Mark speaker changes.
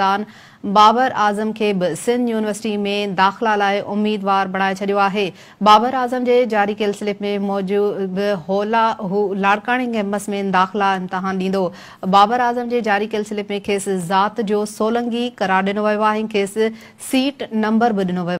Speaker 1: बाबर आज़म खे बि सिंध यूनिवर्सिटी में दाख़िला लाइ उमीदवार बणाए छॾियो आहे बाबर आज़म जे जारी स्लिप में मौजूद होला हू लाड़काणे कैंपस में दाख़िला इम्तिहान डि॒ंदो बाबर आज़म जे ज़ारी स्लिप में खेसि ज़ात जो सोलंगी करार ॾिनो वियो ऐं खेसि सीट नंबर बि डि॒नो वियो